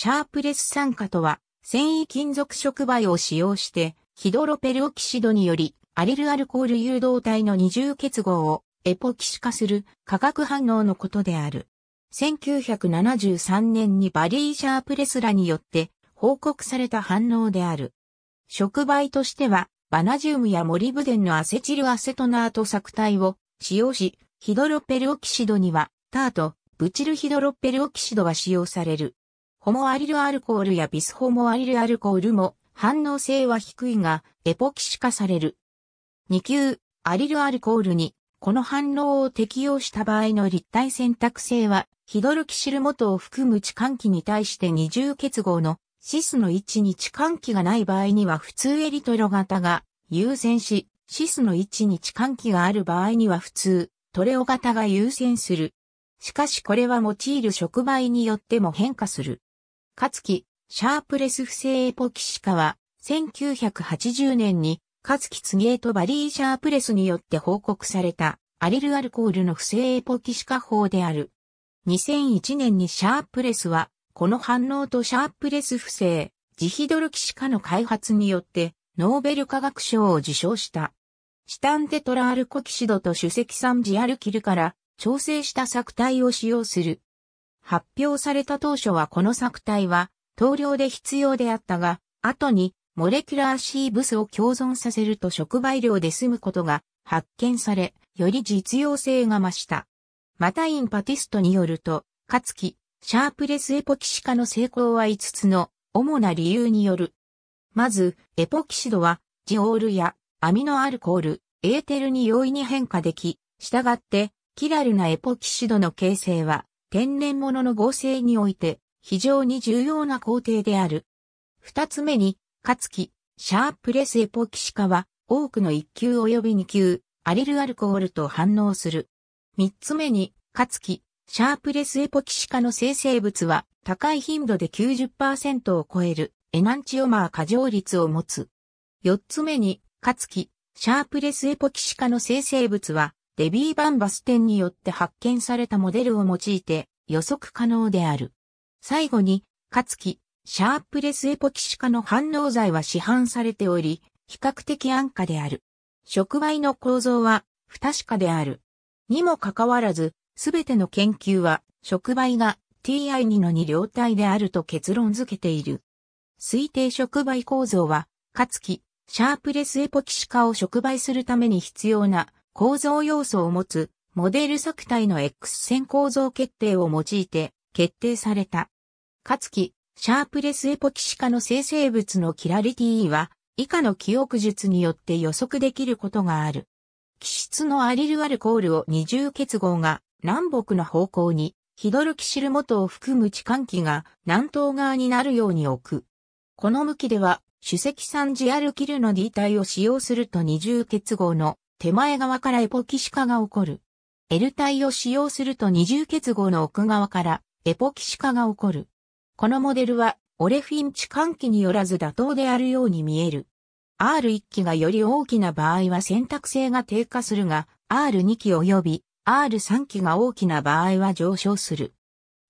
シャープレス酸化とは、繊維金属触媒を使用して、ヒドロペルオキシドにより、アリルアルコール誘導体の二重結合をエポキシ化する化学反応のことである。1973年にバリー・シャープレスらによって報告された反応である。触媒としては、バナジウムやモリブデンのアセチルアセトナート作体を使用し、ヒドロペルオキシドには、タート、ブチルヒドロペルオキシドが使用される。ホモアリルアルコールやビスホモアリルアルコールも反応性は低いがエポキシ化される。2級、アリルアルコールにこの反応を適用した場合の立体選択性はヒドルキシル元を含む痴漢器に対して二重結合のシスの位置に痴漢器がない場合には普通エリトロ型が優先し、シスの位置に痴漢器がある場合には普通トレオ型が優先する。しかしこれは用いる触媒によっても変化する。かつき、シャープレス不正エポキシカは、1980年に、かつきツゲートバリーシャープレスによって報告された、アリルアルコールの不正エポキシカ法である。2001年にシャープレスは、この反応とシャープレス不正、ジヒドルキシカの開発によって、ノーベル化学賞を受賞した。チタンテトラアルコキシドと主石酸ジアルキルから調整した作体を使用する発表された当初はこの作体は、投量で必要であったが、後に、モレキュラーシーブスを共存させると触媒量で済むことが発見され、より実用性が増した。またインパティストによると、かつき、シャープレスエポキシ化の成功は5つの主な理由による。まず、エポキシドは、ジオールやアミノアルコール、エーテルに容易に変化でき、従って、キラルなエポキシドの形成は、天然物の合成において非常に重要な工程である。二つ目に、かつき、シャープレスエポキシカは多くの一級及び二級、アリルアルコールと反応する。三つ目に、かつき、シャープレスエポキシカの生成物は高い頻度で90%を超えるエナンチオマー過剰率を持つ。四つ目に、かつき、シャープレスエポキシカの生成物はデビーバンバス店によって発見されたモデルを用いて予測可能である。最後に、かつき、シャープレスエポキシ化の反応剤は市販されており、比較的安価である。触媒の構造は不確かである。にもかかわらず、すべての研究は触媒が TI2 の2両体であると結論付けている。推定触媒構造は、かつき、シャープレスエポキシ化を触媒するために必要な構造要素を持つモデル作体の X 線構造決定を用いて決定された。かつき、シャープレスエポキシ化の生成物のキラリティは以下の記憶術によって予測できることがある。気質のアリルアルコールを二重結合が南北の方向に、ヒドルキシル元を含む地間機が南東側になるように置く。この向きでは、主席酸ジアルキルの D 体を使用すると二重結合の手前側からエポキシ化が起こる。L 体を使用すると二重結合の奥側からエポキシ化が起こる。このモデルはオレフィン置換器によらず妥当であるように見える。R1 機がより大きな場合は選択性が低下するが、R2 機及び R3 機が大きな場合は上昇する。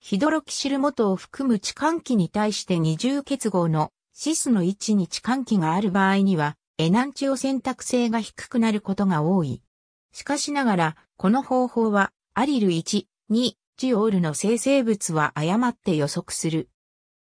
ヒドロキシル元を含む痴漢期に対して二重結合のシスの位置に痴漢期がある場合には、エナンチオ選択性が低くなることが多い。しかしながら、この方法は、アリル1、2、ジオールの生成物は誤って予測する。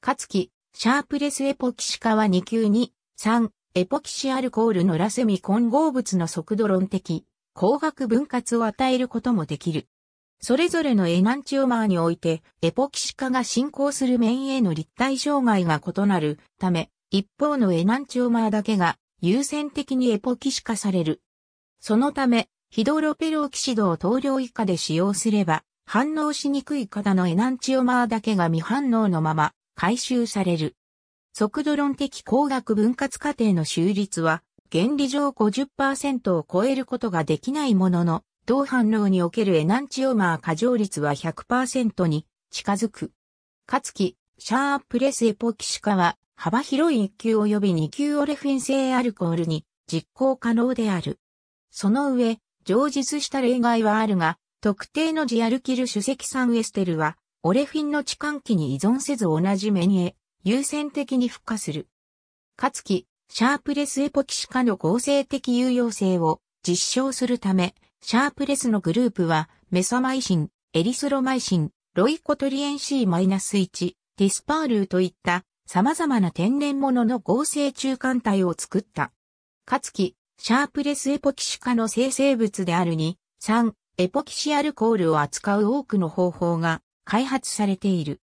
かつき、シャープレスエポキシ化は2級2、3、エポキシアルコールのラセミ混合物の速度論的、光学分割を与えることもできる。それぞれのエナンチオマーにおいて、エポキシ化が進行する面への立体障害が異なるため、一方のエナンチオマーだけが優先的にエポキシ化される。そのため、ヒドロペロキシドを投量以下で使用すれば、反応しにくい型のエナンチオマーだけが未反応のまま回収される。速度論的工学分割過程の収率は、原理上50%を超えることができないものの、同反応におけるエナンチオマー過剰率は100%に近づく。かつき、シャープレスエポキシ化は幅広い1級及び2級オレフィン性アルコールに実行可能である。その上、上述した例外はあるが、特定のジアルキル主席酸エステルは、オレフィンの置換器に依存せず同じ目にへ、優先的に付加する。かつき、シャープレスエポキシ化の合成的有用性を実証するため、シャープレスのグループは、メサマイシン、エリスロマイシン、ロイコトリエン C-1、ディスパールーといった様々な天然物の合成中間体を作った。かつき、シャープレスエポキシ化の生成物であるに、3、エポキシアルコールを扱う多くの方法が開発されている。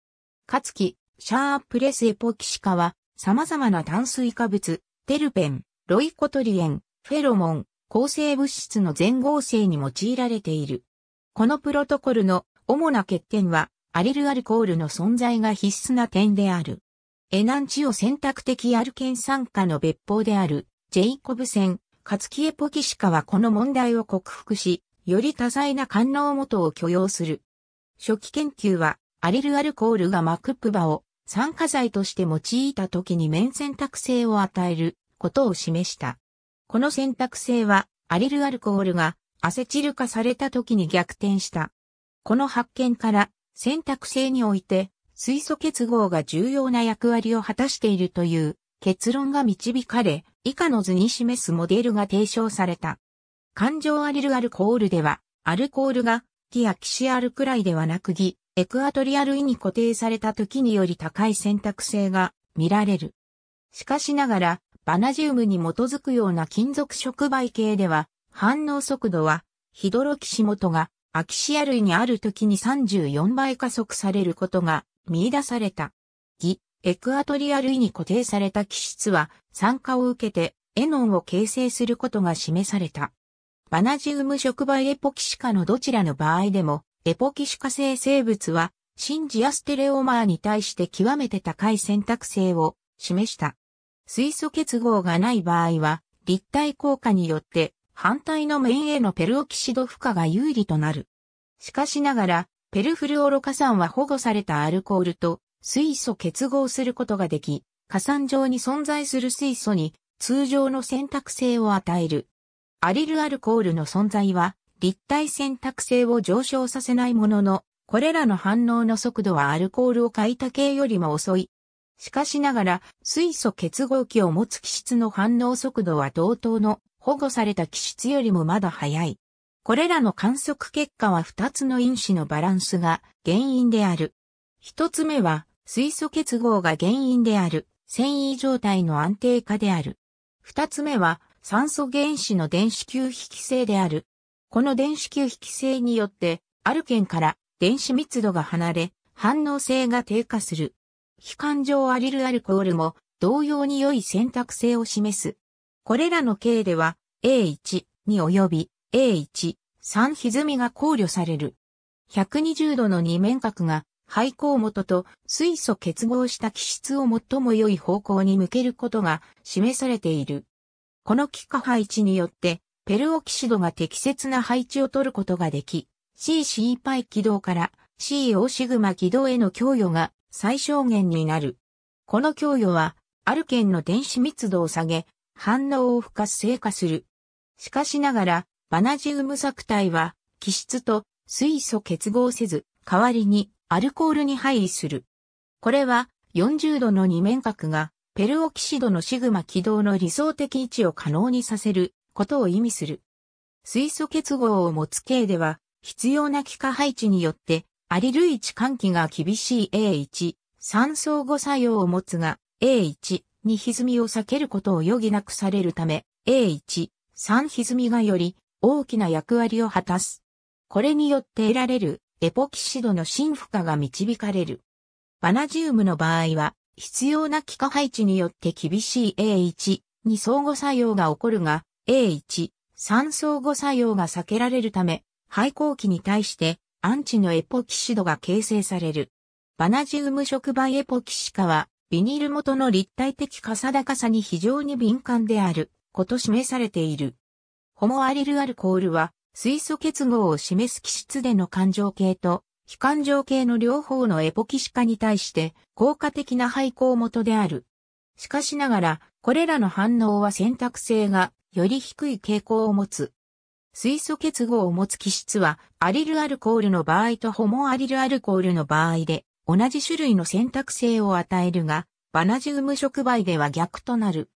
かつき、シャープレスエポキシ化は、様々な炭水化物、テルペン、ロイコトリエン、フェロモン、抗生物質の全合成に用いられている。このプロトコルの主な欠点は、アリルアルコールの存在が必須な点である。エナンチオ選択的アルケン参加の別法である、ジェイコブセン、カツキエポキシカはこの問題を克服し、より多彩な官能元を許容する。初期研究は、アリルアルコールがマクプバを酸化剤として用いた時に面選択性を与えることを示した。この選択性は、アリルアルコールがアセチル化された時に逆転した。この発見から、選択性において、水素結合が重要な役割を果たしているという結論が導かれ、以下の図に示すモデルが提唱された。環状アリルアルコールでは、アルコールが木アキシアルくらいではなくギ、エクアトリアルイに固定された時により高い選択性が見られる。しかしながら、バナジウムに基づくような金属触媒系では、反応速度は、ヒドロキシモトがアキシア類にある時に34倍加速されることが見出された。ギ、エクアトリア類に固定された基質は、酸化を受けて、エノンを形成することが示された。バナジウム触媒エポキシカのどちらの場合でも、エポキシカ性生物は、シンジアステレオマーに対して極めて高い選択性を示した。水素結合がない場合は、立体効果によって反対の面へのペルオキシド負荷が有利となる。しかしながら、ペルフルオロ火山は保護されたアルコールと水素結合することができ、火山上に存在する水素に通常の選択性を与える。アリルアルコールの存在は立体選択性を上昇させないものの、これらの反応の速度はアルコールを書いた系よりも遅い。しかしながら、水素結合器を持つ気質の反応速度は同等の保護された気質よりもまだ早い。これらの観測結果は2つの因子のバランスが原因である。1つ目は水素結合が原因である繊維状態の安定化である。2つ目は酸素原子の電子吸引性である。この電子吸引性によってアルケンから電子密度が離れ反応性が低下する。非環状アリルアルコールも同様に良い選択性を示す。これらの系では A1 に及び A1、3歪みが考慮される。120度の二面角が廃鉱元と水素結合した気質を最も良い方向に向けることが示されている。この気化配置によって、ペルオキシドが適切な配置を取ることができ、CC パイ軌道から CO シグマ軌道への供与が最小限になる。この供与は、アルケンの電子密度を下げ、反応を不活性化する。しかしながら、バナジウム錯体は、気質と水素結合せず、代わりにアルコールに配位する。これは、40度の二面角が、ペルオキシドのシグマ軌道の理想的位置を可能にさせることを意味する。水素結合を持つ系では、必要な気化配置によって、アリル位置換気が厳しい A1、酸相互作用を持つが、A1 に歪みを避けることを余儀なくされるため、A1、3歪みがより大きな役割を果たす。これによって得られるエポキシドの新負荷が導かれる。バナジウムの場合は、必要な気化配置によって厳しい A1 に相互作用が起こるが、A1、3相互作用が避けられるため、廃校期に対してアンチのエポキシドが形成される。バナジウム触媒エポキシ化は、ビニール元の立体的かさ高さに非常に敏感であること示されている。ホモアリルアルコールは、水素結合を示す基質での環状系と、非環状系の両方のエポキシ化に対して、効果的な配合元である。しかしながら、これらの反応は選択性が、より低い傾向を持つ。水素結合を持つ基質は、アリルアルコールの場合とホモアリルアルコールの場合で、同じ種類の選択性を与えるが、バナジウム触媒では逆となる。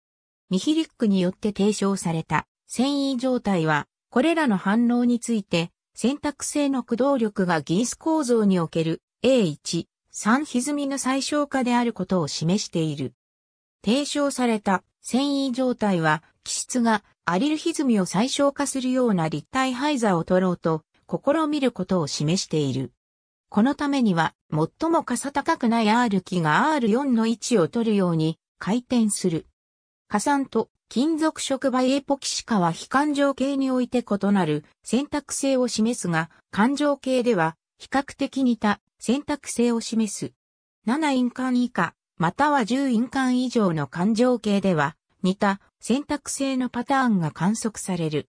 ミヒリックによって提唱された、繊維状態は、これらの反応について、選択性の駆動力がギース構造における A1、3歪みの最小化であることを示している。提唱された繊維状態は、気質がアリル歪みを最小化するような立体配座を取ろうと、試みることを示している。このためには、最も傘高くない R 機が R4 の位置を取るように回転する。火酸と金属触媒エポキシカは非環状系において異なる選択性を示すが、環状系では比較的似た選択性を示す。7印鑑以下、または10印鑑以上の環状系では、似た選択性のパターンが観測される。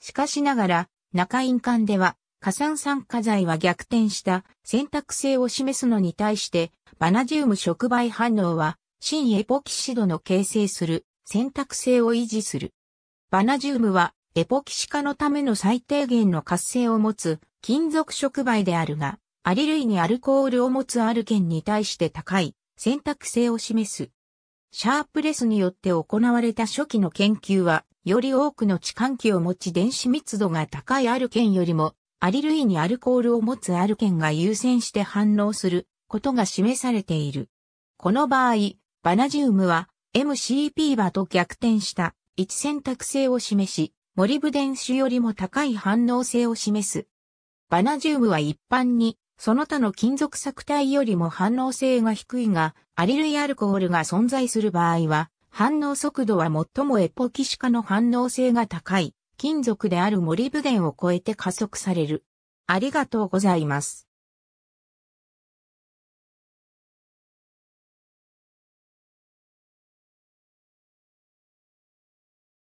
しかしながら、中印鑑では、加算酸化剤は逆転した選択性を示すのに対して、バナジウム触媒反応は、新エポキシドの形成する選択性を維持する。バナジウムはエポキシ化のための最低限の活性を持つ金属触媒であるが、アリ類にアルコールを持つアルケンに対して高い選択性を示す。シャープレスによって行われた初期の研究は、より多くの置換器を持ち電子密度が高いアルケンよりも、アリ類にアルコールを持つアルケンが優先して反応することが示されている。この場合、バナジウムは MCP はと逆転した位置選択性を示し、モリブデン種よりも高い反応性を示す。バナジウムは一般に、その他の金属作体よりも反応性が低いが、アリルイアルコールが存在する場合は、反応速度は最もエポキシ化の反応性が高い、金属であるモリブデンを超えて加速される。ありがとうございます。